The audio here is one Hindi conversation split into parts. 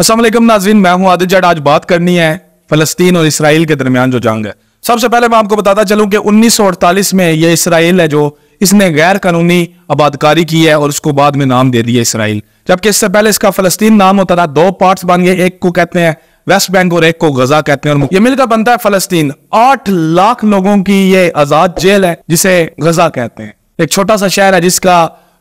असल नाजीन मैं हूं आदिल जट आज बात करनी है फलस्तीन और इसराइल के दरमियान जो जंग है सबसे पहले मैं आपको बताता चलूं कि 1948 में यह इसराइल है जो इसने गैर कानूनी आबादकारी की है और उसको बाद में नाम दे दिया इसराइल जबकि इससे पहले इसका फलस्तीन नाम होता था दो पार्ट्स बन गए एक को कहते हैं वेस्ट बैंक और एक को गजा कहते हैं और ये मिलकर बनता है फलस्तीन आठ लाख लोगों की ये आजाद जेल है जिसे गजा कहते हैं एक छोटा सा शहर है जिसका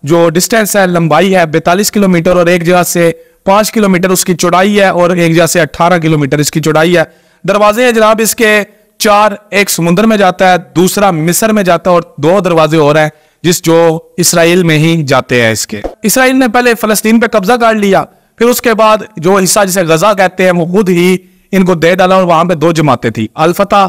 जो डिस्टेंस है लंबाई है बैतालीस किलोमीटर और एक जगह से पांच किलोमीटर उसकी चौड़ाई है और एक जगह से अट्ठारह किलोमीटर इसकी चौड़ाई है दरवाजे हैं जनाब इसके चार एक समुन्द्र में जाता है दूसरा मिस्र में जाता है और दो दरवाजे और हैं जिस जो इसराइल में ही जाते हैं इसके इसराइल ने पहले फलस्तीन पे कब्जा कर लिया फिर उसके बाद जो हिस्सा जिसे गजा कहते हैं वो खुद ही इनको दे डाला और वहां पे दो जमाते थी अलफता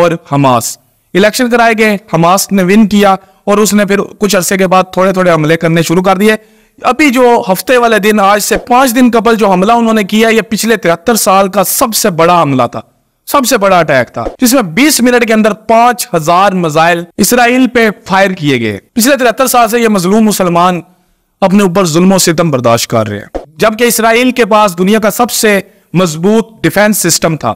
और हमास इलेक्शन कराए गए हमास ने विन किया और उसने फिर कुछ अरसे के बाद थोड़े थोड़े हमले करने शुरू कर दिए अभी जो हफ्ते वाले दिन आज से पांच दिन कबल जो हमला उन्होंने किया ये पिछले तिहत्तर साल का सबसे बड़ा हमला था सबसे बड़ा अटैक था जिसमें 20 मिनट के अंदर 5000 मिसाइल इसराइल पे फायर किए गए पिछले तिहत्तर साल से ये मजलूम मुसलमान अपने ऊपर जुल्म सितम बर्दाश्त कर रहे हैं जबकि इसराइल के पास दुनिया का सबसे मजबूत डिफेंस सिस्टम था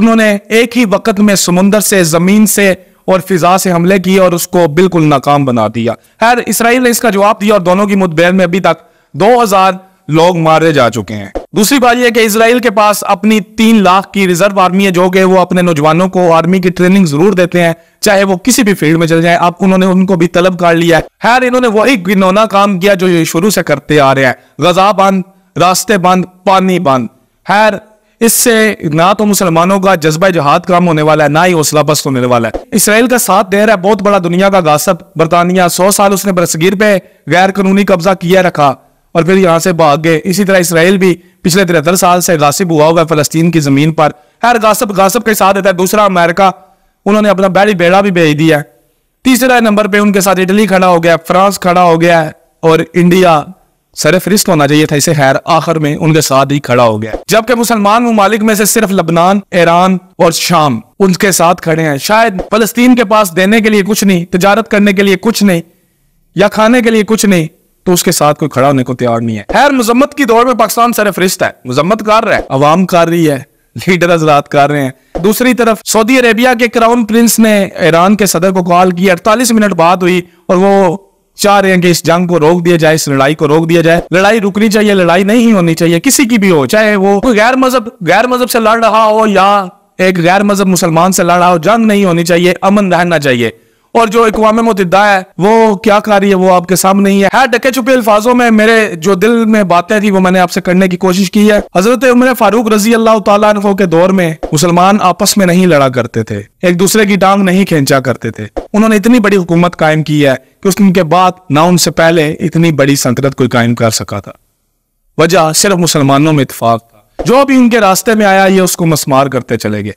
उन्होंने एक ही वक्त में समुंदर से जमीन से और फिजा से हमले किए और उसको बिल्कुल नाकाम बना दिया खैर इसराइल ने इसका जवाब दिया और दोनों की मुठभेड़ में अभी तक 2000 लोग मारे जा चुके हैं दूसरी बात यह कि इसराइल के पास अपनी तीन लाख की रिजर्व आर्मी है जो कि वो अपने नौजवानों को आर्मी की ट्रेनिंग जरूर देते हैं चाहे वो किसी भी फील्ड में चले जाए अब उन्होंने उनको भी तलब कर लिया है खैर इन्होंने वही गिनौना काम किया जो ये शुरू से करते आ रहे हैं गजा बंद रास्ते बंद पानी बंद खैर इससे ना तो मुसलमानों का जज्बा जहाद काम होने वाला है ना ही हौसला बस्त होने वाला है इसराइल का साथ दे रहा है बहुत बड़ा दुनिया का गासब बरतानिया सौ साल उसने बरसगीर पे गैर कानूनी कब्जा किया रखा और फिर यहाँ से भाग गए इसी तरह इसराइल भी पिछले तिहत्तर साल से गासिब हुआ होगा फलस्तीन की जमीन पर हर गासब गासब के साथ देता है दूसरा अमेरिका उन्होंने अपना बैड़ी बेड़ा भी भेज दिया तीसरा नंबर पर उनके साथ इटली खड़ा हो गया फ्रांस खड़ा हो गया और इंडिया सर फहरिस्त होना चाहिए था इसे खैर आखिर में उनके साथ ही खड़ा हो गया जबकि मुसलमान ममालिक में से सिर्फ लबनान ईरान और शाम उनके साथ खड़े हैं शायद फलस्तीन के पास देने के लिए कुछ नहीं तजारत करने के लिए कुछ नहीं या खाने के लिए कुछ नहीं तो उसके साथ कोई खड़ा होने को तैयार नहीं है खैर मजम्मत की दौड़ में पाकिस्तान सर फहरिस्त है मजम्मत कर रहा है अवाम कर रही है लीडर हजरात कर रहे हैं दूसरी तरफ सऊदी अरेबिया के क्राउन प्रिंस ने ईरान के सदर को कॉल की अड़तालीस मिनट बाद हुई और वो चाह रहे हैं कि इस जंग को रोक दिया जाए इस लड़ाई को रोक दिया जाए लड़ाई रुकनी चाहिए लड़ाई नहीं होनी चाहिए किसी की भी हो चाहे वो गैर मजहब गैर मजहब से लड़ रहा हो या एक गैर मजहब मुसलमान से लड़ रहा हो जंग नहीं होनी चाहिए अमन रहना चाहिए और जो इकवाम मुतदा है वो क्या खा रही है वो आपके सामने ही है, है डके छुपे अल्फाजों में मेरे जो दिल में बातें थी वो मैंने आपसे करने की कोशिश की है हजरत उम्र फारूक रजी अल्लाह तु के दौर में मुसलमान आपस में नहीं लड़ा करते थे एक दूसरे की टांग नहीं खेचा करते थे उन्होंने इतनी बड़ी हुकूमत कायम की है कि उसके बाद ना उनसे पहले इतनी बड़ी संतरत कोई कायम कर सका था वजह सिर्फ मुसलमानों में इतफाक था जो भी उनके रास्ते में आया ये उसको मसमार करते चले गए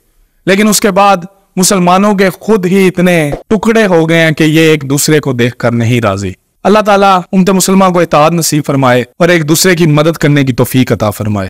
लेकिन उसके बाद मुसलमानों के खुद ही इतने टुकड़े हो गए हैं कि ये एक दूसरे को देख कर नहीं राजी अल्लाह ताला उमत मुसलमान को इताद नसीब फरमाए और एक दूसरे की मदद करने की तोफीक अता फरमाए